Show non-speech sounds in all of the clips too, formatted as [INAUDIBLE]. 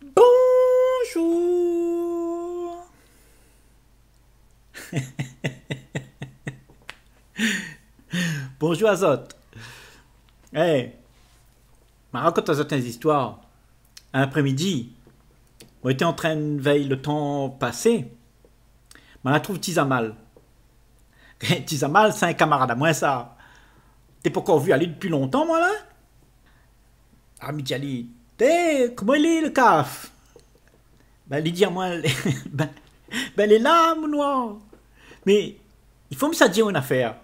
Bonjour [LAUGHS] Bonjour Azot Hey m'a raconté une histoires. Un après-midi, on était en train de veiller le temps passé. Mais on trouve Tizamal. [LAUGHS] Tizamal, c'est un camarade à moi, ça. T'es pas encore vu aller depuis longtemps, moi, là ah, T'es, comment il est le CAF Ben, lui à moi, Ben, [LAUGHS] ben, est là, mon noir. » Mais, il faut me ça dire une affaire.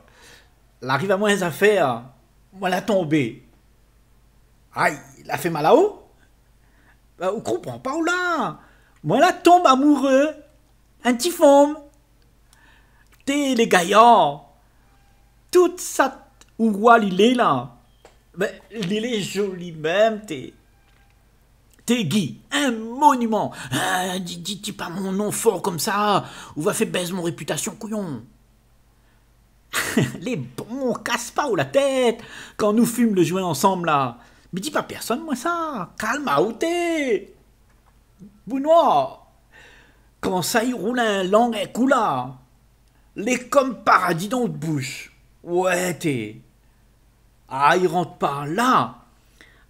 L'arrive à moi une affaire, moi, la tombé. Aïe, il a fait mal là-haut Ben, on comprend pas, où là Moi, la tombe amoureux, un typhon. T'es, les gaillards, toute sa... où il est là. Ben, il est joli même, t'es. Tegui, un monument. Ah, dis, dis, pas mon nom fort comme ça, ou va faire baise mon réputation, couillon. [LAUGHS] les bons, casse pas ou la tête quand nous fûmes le joint ensemble là. Mais dis pas personne, moi ça. Calme à outé. Bounois, quand ça y roule un long et coula, les comme paradis dans de bouche. Ouais, t'es. Ah, il rentre pas là.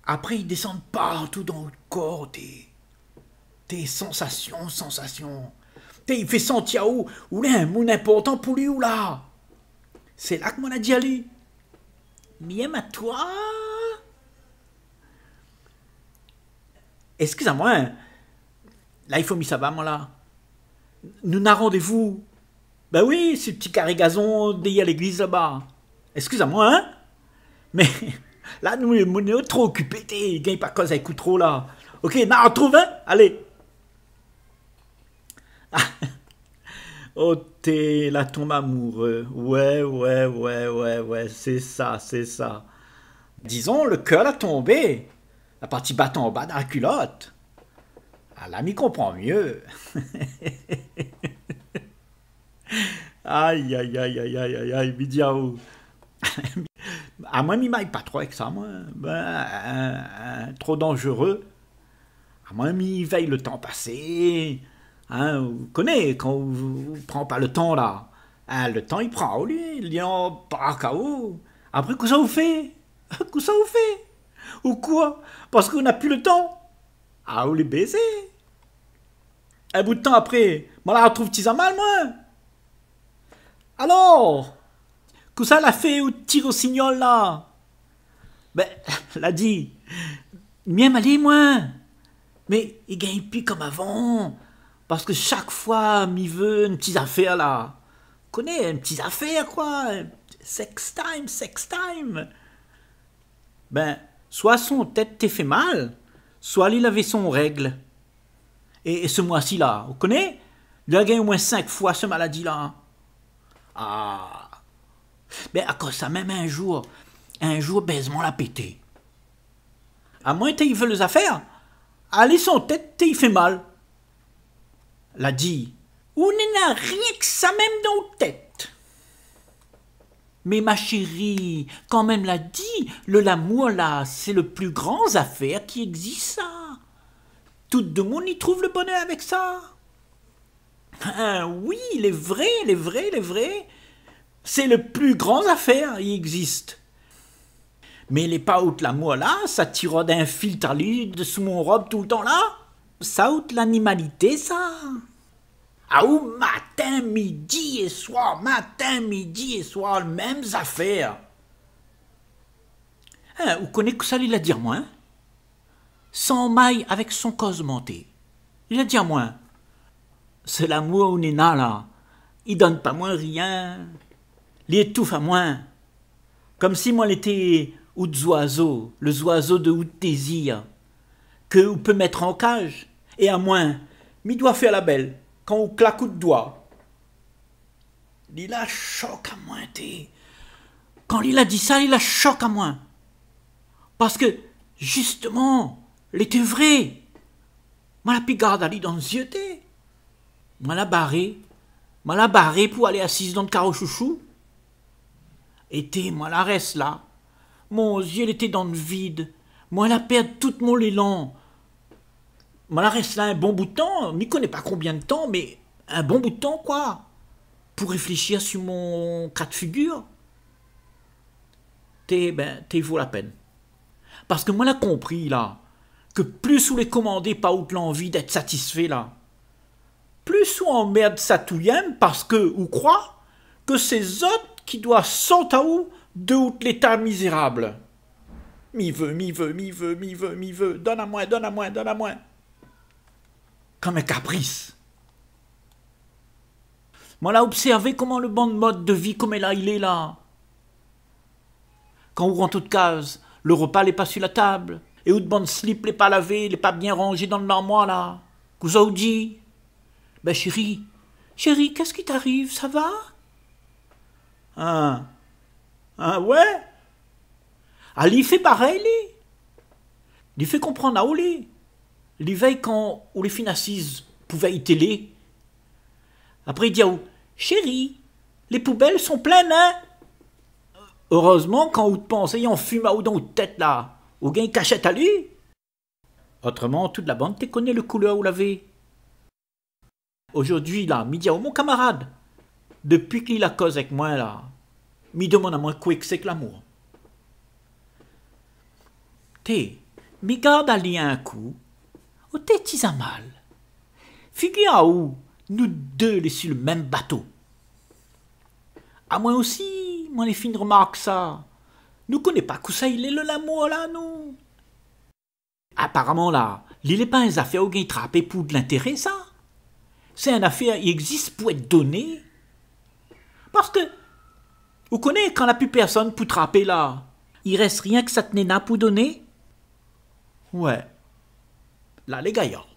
Après, ils descendent partout dans le corps, tes, tes sensations, sensations. T'es, il fait sentir où, où là, un monde important pour lui ou là. C'est là que mon a dit lui. à toi. Excusez-moi, hein. là, il faut m'y savoir, moi, là. Nous n'a rendez-vous. Ben oui, ce petit carré gazon, à l'église là-bas. Excusez-moi, hein. Mais. [LAUGHS] Là, nous, on est trop occupés. ne gagne pas cause avec trop là. Ok, on on trouve un Allez. [LAUGHS] oh, t'es la tombe amoureux. Ouais, ouais, ouais, ouais, ouais. C'est ça, c'est ça. Disons, le cœur a tombé. La partie battant en bas de la culotte. Ah, l'ami comprend mieux. [LAUGHS] aïe, aïe, aïe, aïe, aïe, aïe, aïe, [LAUGHS] À moins il m'aille pas trop avec ça, moi. Ben, euh, euh, trop dangereux. À moins il veille le temps passé. Hein, vous connaissez, quand on ne prend pas le temps là. Ah, le temps il prend, Il y pas à Après, que ça vous fait [LAUGHS] Que ça vous fait Ou quoi Parce qu'on n'a plus le temps. Ah, vous les baiser Un bout de temps après, moi la retrouve en mal, moi. Alors que ça l'a fait au tir au signal là Ben, [LAUGHS] l'a dit. m'a aller moi. Mais il gagne plus comme avant. Parce que chaque fois, il veut une petite affaire là. Connais, une petite affaire quoi. Sex time, sex time. Ben, soit son tête t'est fait mal, soit il avait son règle. Et, ce mois-ci là, vous connaissez Il a gagné au moins cinq fois ce maladie là. Ah, mais ben, à cause ça, même un jour, un jour, baisement ben, la pété. À moins qu'ils veulent les affaires, allez son tête, il fait mal. L'a dit, on n'a rien que ça même dans la tête. Mais ma chérie, quand même l'a dit, le l'amour là, c'est le plus grand affaire qui existe. Ça. Tout le monde y trouve le bonheur avec ça. Ah oui, il est vrai, il est vrai, il est vrai. C'est le plus grand affaire, il existe. Mais les pas la moi là, ça tire d'un filtre à de sous mon robe tout le temps là. Ça out l'animalité, ça. Ah ou matin, midi et soir, matin, midi et soir, les mêmes affaires. Hein, vous connaissez que ça, il a dire moins. Hein? Sans maille avec son cosmenté. Il a dire moins. Hein? C'est l'amour ou est là. Il donne pas moins rien l'étouffe à moi, comme si moi l'était ou oiseau, le oiseau de ou désir, que ou peut mettre en cage, et à moi mi doit faire la belle, quand ou claque de doigt. Il la choc à moi, t'es. Quand il a dit ça, il a choc à moi. Parce que, justement, l'était vrai. Moi la pigarde a dans les yeux, Moi la barré. la barré pour aller assise dans le carreau chouchou. Était moi la reste là. Mon yeux, elle était dans le vide. Moi, elle a perdu tout mon élan. Moi, la reste là un bon bout de temps. m'y connais pas combien de temps, mais un bon bout de temps, quoi. Pour réfléchir sur mon cas de figure. T'es, ben, t'es vaut la peine. Parce que moi, l'a compris, là. Que plus on les commandez, pas outre l'envie d'être satisfait, là. Plus on emmerde touillème parce que, ou croit, que ces autres qui doit cent tao de l'état misérable. Mi veut, mi veut, mi veut, mi veut, mi veut, donne à moi, donne à moi, donne à moi. Comme un caprice. Moi là, observé comment le bon mode de vie comme là, il est là. Quand on rentre en toute case, le repas n'est pas sur la table. Et où de bon slip n'est pas lavé, n'est pas bien rangé dans le l'armoire là. Vous dit, ben chérie, chérie, qu'est-ce qui t'arrive, ça va Hein Hein, ouais Ali ah, fait pareil, lui. Il fait comprendre à Lui, Il veille quand les les assise pouvaient y télé. Après, il dit à où Chérie, les poubelles sont pleines, hein Heureusement, quand on te pense, ayant fumé fume ou tête là, ou gain cachette à lui. Autrement, toute la bande te connaît le couleur où l'avait. Aujourd'hui, là, midi à mon camarade depuis qu'il a cause avec moi, là, me demande à moi quoi que c'est que l'amour. T'es, me garde à lien un coup, Au t'es à mal. Figure où nous deux les sur le même bateau. À moi aussi, moi les fines remarque ça. Nous connaît pas que ça il est le l'amour là, nous. Apparemment là, il n'est pas une affaire où il trappé pour de l'intérêt ça. C'est une affaire qui existe pour être donnée parce que, vous connaissez quand la plus personne pour trapper là, il reste rien que cette nena pour donner Ouais. Là, les gaillards.